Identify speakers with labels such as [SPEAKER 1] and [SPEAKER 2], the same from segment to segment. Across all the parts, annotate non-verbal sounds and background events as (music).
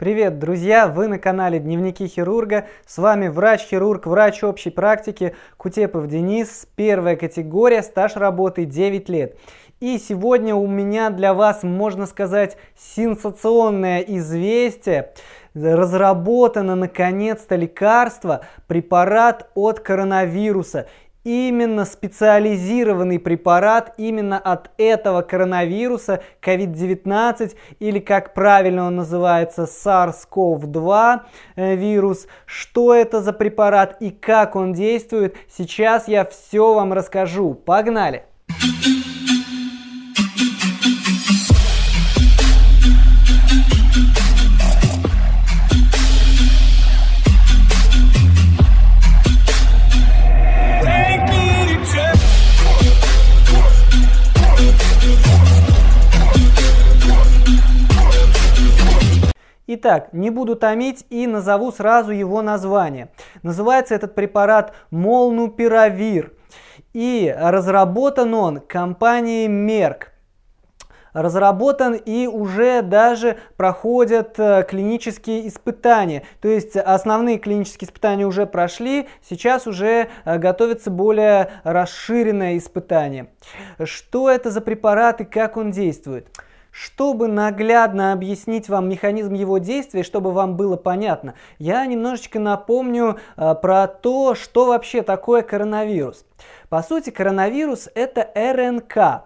[SPEAKER 1] Привет, друзья! Вы на канале Дневники хирурга. С вами врач-хирург, врач общей практики Кутепов Денис. Первая категория, стаж работы 9 лет. И сегодня у меня для вас, можно сказать, сенсационное известие. Разработано наконец-то лекарство, препарат от коронавируса именно специализированный препарат именно от этого коронавируса COVID-19 или как правильно он называется SARS-CoV-2 э, вирус. Что это за препарат и как он действует, сейчас я все вам расскажу. Погнали! Итак, не буду томить и назову сразу его название. Называется этот препарат молнупиравир. И разработан он компанией Мерк разработан и уже даже проходят э, клинические испытания. То есть основные клинические испытания уже прошли, сейчас уже э, готовится более расширенное испытание. Что это за препарат и как он действует? Чтобы наглядно объяснить вам механизм его действий, чтобы вам было понятно, я немножечко напомню э, про то, что вообще такое коронавирус. По сути, коронавирус это РНК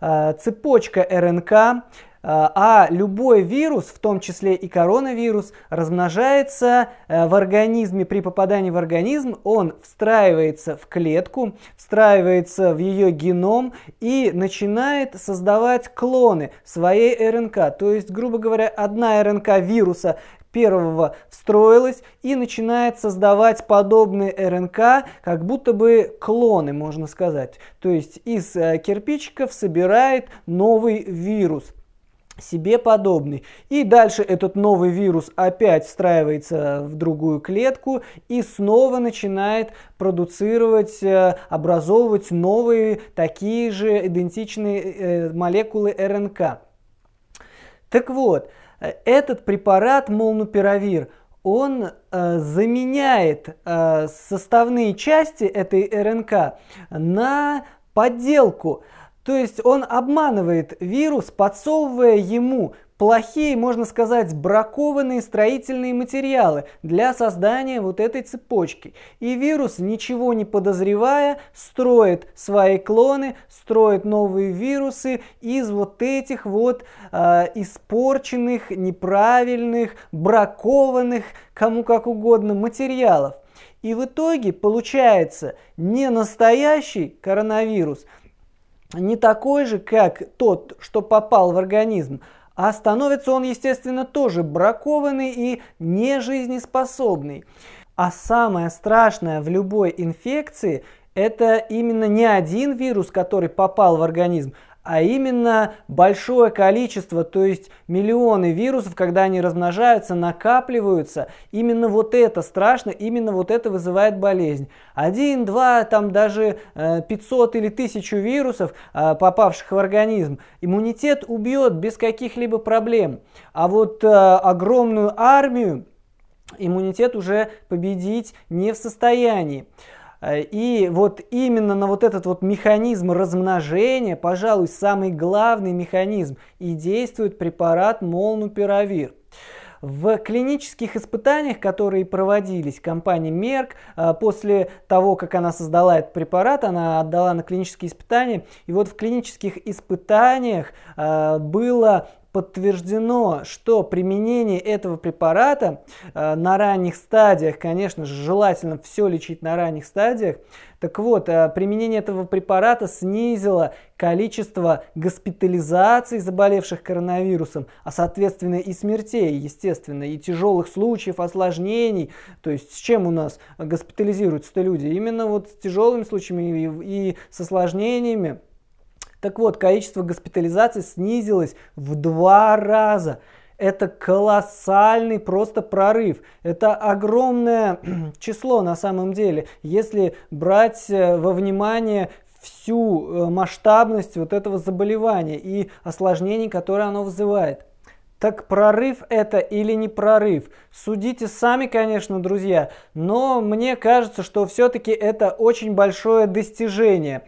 [SPEAKER 1] э, цепочка РНК Э, а любой вирус, в том числе и коронавирус, размножается э, в организме при попадании в организм, он встраивается в клетку, встраивается в ее геном и начинает создавать клоны своей РНК. То есть, грубо говоря, одна РНК вируса первого встроилась и начинает создавать подобные РНК, как будто бы клоны, можно сказать. То есть из э, кирпичиков собирает новый вирус – себе подобный. И дальше этот новый вирус опять встраивается в другую клетку и снова начинает продуцировать, э, образовывать новые такие же идентичные э, молекулы РНК. Так вот, э, этот препарат молнупиравир, он э, заменяет э, составные части этой РНК на подделку. Э, то есть он обманывает вирус, подсовывая ему плохие, можно сказать, бракованные строительные материалы для создания вот этой цепочки. И вирус, ничего не подозревая, строит свои клоны, строит новые вирусы из вот этих вот э, испорченных, неправильных, бракованных, кому как угодно, материалов. И в итоге получается не настоящий коронавирус – не такой же, как тот, что попал в организм, а становится он, естественно, тоже бракованный и нежизнеспособный. А самое страшное в любой инфекции – это именно не один вирус, который попал в организм, а именно большое количество, то есть миллионы вирусов, когда они размножаются, накапливаются, именно вот это страшно, именно вот это вызывает болезнь. Один, два, там даже 500 э, или 1000 вирусов, э, попавших в организм, иммунитет убьет без каких-либо проблем. А вот э, огромную армию иммунитет уже победить не в состоянии. Э, и вот именно на вот этот вот механизм размножения, пожалуй, самый главный механизм, и действует препарат молнупиравир. В клинических испытаниях, которые проводились компанией Merck, э, после того, как она создала этот препарат, она отдала на клинические испытания. И вот в клинических испытаниях э, было подтверждено, что применение этого препарата э, на ранних стадиях, конечно же, желательно все лечить на ранних стадиях, так вот, э, применение этого препарата снизило количество госпитализаций заболевших коронавирусом, а соответственно и смертей, естественно, и тяжелых случаев, осложнений. То есть с чем у нас госпитализируются люди? Именно вот с тяжелыми случаями и, и с осложнениями так вот, количество госпитализаций снизилось в два раза. Это колоссальный просто прорыв. Это огромное (clears throat) число на самом деле. Если брать э, во внимание всю э, масштабность вот этого заболевания и осложнений, которые оно вызывает. Так прорыв это или не прорыв? Судите сами, конечно, друзья, но мне кажется, что все-таки это очень большое достижение.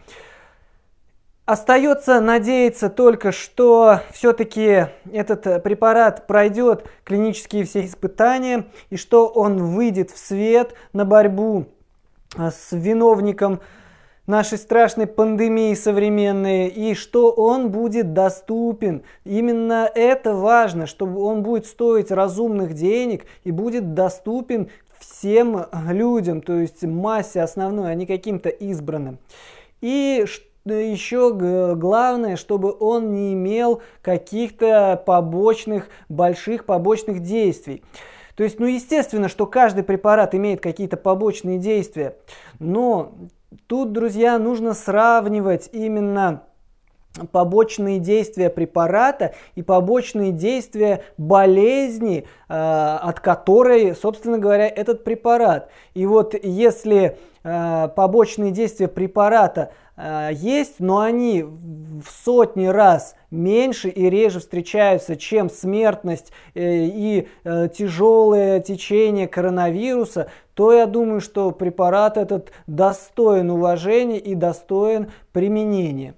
[SPEAKER 1] Остается надеяться только, что все-таки этот э, препарат пройдет клинические все испытания и что он выйдет в свет на борьбу э, с виновником нашей страшной пандемии современной и что он будет доступен. Именно это важно, чтобы он будет стоить разумных денег и будет доступен всем э, людям, то есть массе основной, а не каким-то избранным. И что еще главное, чтобы он не имел каких-то побочных, больших побочных действий. То есть, ну, естественно, что каждый препарат имеет какие-то побочные действия, но тут, друзья, нужно сравнивать именно побочные действия препарата и побочные действия болезни, а, от которой, собственно говоря, этот препарат. И вот если а, побочные действия препарата Э, есть, но они в сотни раз меньше и реже встречаются, чем смертность э, и э, тяжелое течение коронавируса, то я думаю, что препарат этот достоин уважения и достоин применения.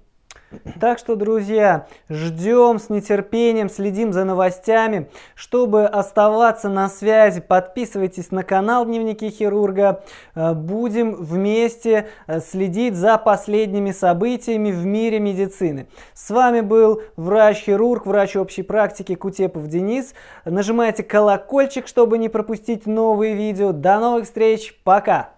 [SPEAKER 1] Так что, друзья, ждем с нетерпением, следим за новостями. Чтобы оставаться на связи, подписывайтесь на канал Дневники Хирурга. Э, будем вместе э, следить за последними событиями в мире медицины. С вами был врач-хирург, врач общей практики Кутепов Денис. Нажимайте колокольчик, чтобы не пропустить новые видео. До новых встреч, пока!